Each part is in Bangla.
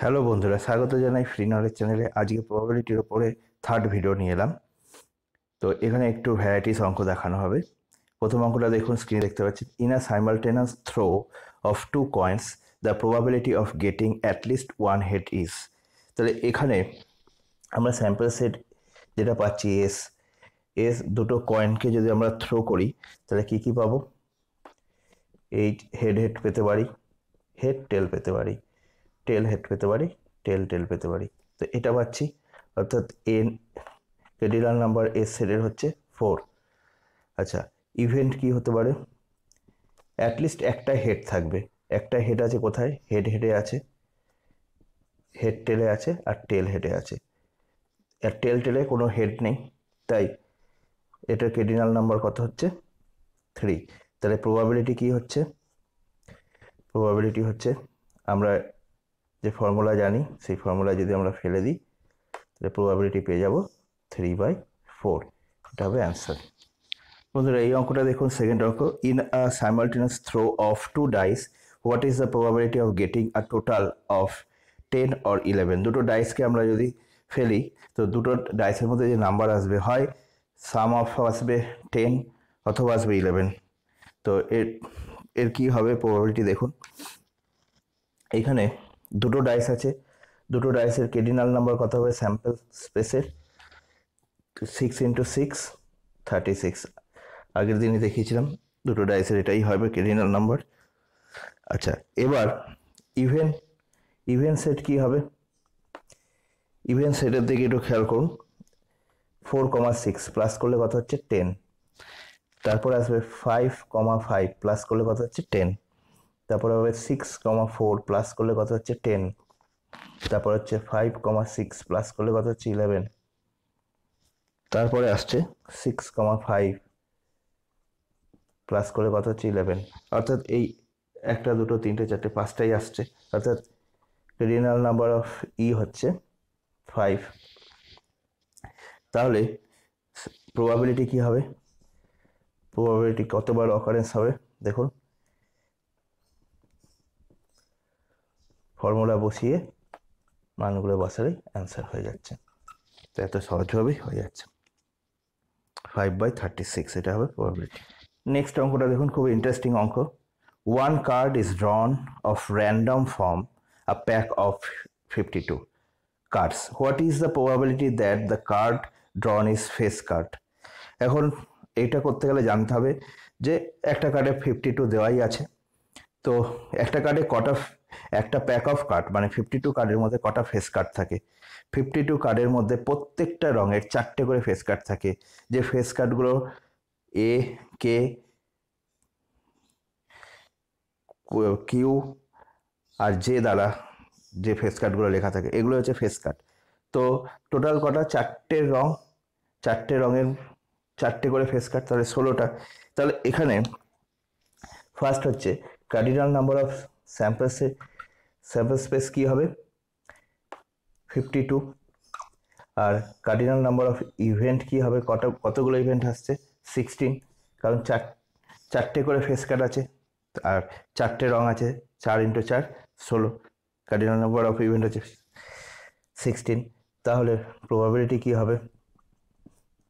হ্যালো বন্ধুরা স্বাগত জানাই ফ্রি নলেজ চ্যানেলে আজকে প্রবাবিলিটির ওপরে থার্ড ভিডিও নিয়ে এলাম তো এখানে একটু ভ্যারাইটিস অঙ্ক দেখানো হবে প্রথম অঙ্কটা দেখুন স্ক্রিনে দেখতে পাচ্ছেন in a simultaneous throw of two coins the probability of getting at least one head is তাহলে এখানে আমরা স্যাম্পল সেট যেটা পাচ্ছি এস এস দুটো কয়েনকে যদি আমরা থ্রো করি তাহলে কি কি পাবো এই হেড হেড পেতে পারি হেড টেল পেতে পারি টেল হেড পেতে পারি টেল টেল পেতে পারি তো এটা পাচ্ছি অর্থাৎ এন ক্রেডিলাল নাম্বার এস হেডের হচ্ছে ফোর আচ্ছা ইভেন্ট কি হতে পারে অ্যাটলিস্ট একটা হেড থাকবে একটা হেড আছে কোথায় হেড হেডে আছে হেড টেলে আছে আর টেল হেডে আছে আর টেল টেলে কোনো হেড নেই তাই এটার ক্রেডিনাল নাম্বার কত হচ্ছে থ্রি তাহলে প্রবাবিলিটি কি হচ্ছে প্রবাবিলিটি হচ্ছে আমরা যে ফর্মুলা জানি সেই ফর্মুলা যদি আমরা ফেলে দিই তাহলে প্রবাবিলিটি পেয়ে যাব থ্রি বাই ফোর এটা হবে অ্যান্সার বন্ধুরা এই অঙ্কটা দেখুন সেকেন্ড অঙ্ক in a simultaneous throw of two dice what is the probability of getting a total of ten or eleven দুটো ডাইসকে আমরা যদি ফেলি তো দুটো ডাইসের মধ্যে যে নাম্বার আসবে হয় সাম অফ আসবে টেন অথবা আসবে ইলেভেন তো এর এর কী হবে প্রবাবিলিটি দেখুন এখানে দুটো ডাইস আছে দুটো ডাইসের কেডিনাল নাম্বার কত হবে স্যাম্পল স্পেসের six into six thirty six আগের দিনই দেখিয়েছিলাম দুটো ডাইসের এটাই হবে কেডিনাল নাম্বার আচ্ছা এবার ইভেন ইভেন সেট কি হবে ইভেন সেটের দিকে একটু খেয়াল করুন ফোর কমা সিক্স প্লাস করলে কত হচ্ছে টেন তারপরে আসবে ফাইভ কমা ফাইভ প্লাস করলে কত হচ্ছে টেন তারপরে হবে সিক্স কমা ফোর প্লাস করলে কত হচ্ছে টেন তারপর হচ্ছে ফাইভ কমা সিক্স প্লাস করলে কত হচ্ছে ইলেভেন তারপরে আসছে সিক্স কমা ফাইভ প্লাস করলে কত হচ্ছে ইলেভেন অর্থাৎ এই একটা দুটো তিনটে চারটে পাঁচটাই আসছে অর্থাৎ রিনাল নাম্বার অফ ই হচ্ছে ফাইভ তাহলে প্রবাবিলিটি কি হবে প্রবাবিলিটি কতবার অকারেন্স হবে দেখুন ফর্মুলা বসিয়ে মানগুলো বসালেই অ্যান্সার হয়ে যাচ্ছে তো এত সহজভাবেই হয়ে যাচ্ছে ফাইভ বাই থার্টি সিক্স এটা হবে প্রবাবিলিটি নেক্সট অঙ্কটা দেখুন খুব ইন্টারেস্টিং অঙ্ক one card is drawn of random from a pack of fifty two cards what is the probability that the card drawn is face card এখন এটা করতে গেলে জানতে হবে যে একটা কার্ডে ফিফটি টু দেওয়াই আছে তো একটা কার্ডে কটা একটা প্যাক অফ কার্ড মানে ফিফটি টু কার্ডের মধ্যে কটা ফেস কার্ড থাকে ফিফটি টু কার্ডের মধ্যে প্রত্যেকটা রঙের চারটে করে ফেস কার্ড থাকে যে ফেস কার্ডগুলো এ কে কিউ আর জে দ্বারা যে ফেস কার্ডগুলো লেখা থাকে এগুলো হচ্ছে ফেস কার্ড তো টোটাল কটা চারটে রঙ চারটে রঙের চারটে করে ফেস কার্ড তাহলে ষোলোটা তাহলে এখানে ফার্স্ট হচ্ছে cardinal number of sample sample space কী হবে ফিফটি টু আর কার্ডিনাল নাম্বার অফ ইভেন্ট কী হবে কত কতগুলো ইভেন্ট আসছে সিক্সটিন কারণ চার চারটে করে ফেস কাট আছে আর চারটে রং আছে চার ইন্টু চার ষোলো কার্ডিনাল নাম্বার অফ ইভেন্ট আছে সিক্সটিন তাহলে প্রবাবিলিটি কী হবে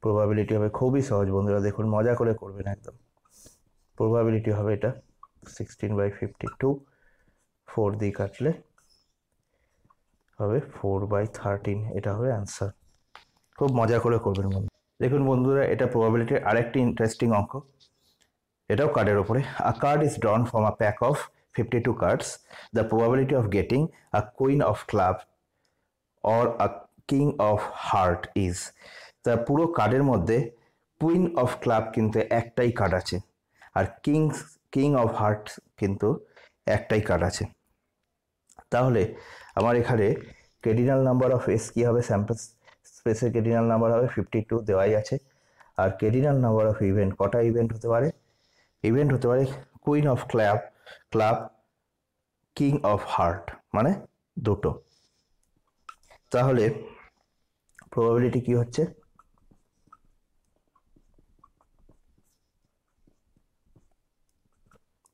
প্রবাবিলিটি হবে খুবই সহজ বন্ধুরা দেখুন মজা করে করবেন একদম প্রবাবিলিটি হবে এটা sixteen by fifty two four দিয়ে কাটলে হবে ফোর বাই থার্টিন এটা হবে অ্যান্সার খুব মজা করে করবেন বন্ধু দেখুন বন্ধুরা এটা প্রবাবিলিটির আরেকটি ইন্টারেস্টিং অঙ্ক এটাও কার্ডের ওপরে a card is drawn from a pack of fifty two cards the probability of getting a queen of club or a king of heart is তা পুরো কার্ডের মধ্যে কুইন অফ ক্লাব কিন্তু একটাই কার্ড আছে আর কিংস কিং অফ হার্ট কিন্তু একটাই কার্ড আছে তাহলে আমার এখানে ক্রেডিনাল নাম্বার অফ এস কী হবে স্যাম্পল স্পেসের ক্রেডিনাল নাম্বার হবে ফিফটি টু দেওয়াই আছে আর ক্রেডিনাল নাম্বার অফ ইভেন্ট কটা ইভেন্ট হতে পারে ইভেন্ট হতে পারে queen of club club king of heart মানে দুটো তাহলে প্রবাবিলিটি কি হচ্ছে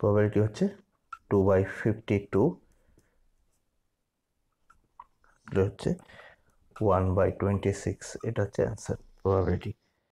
প্রবাবিলিটি হচ্ছে টু বাই ফিফটি টু হচ্ছে ওয়ান বাই টোয়েন্টি সিক্স এটা হচ্ছে অ্যান্সার প্রবাবিলিটি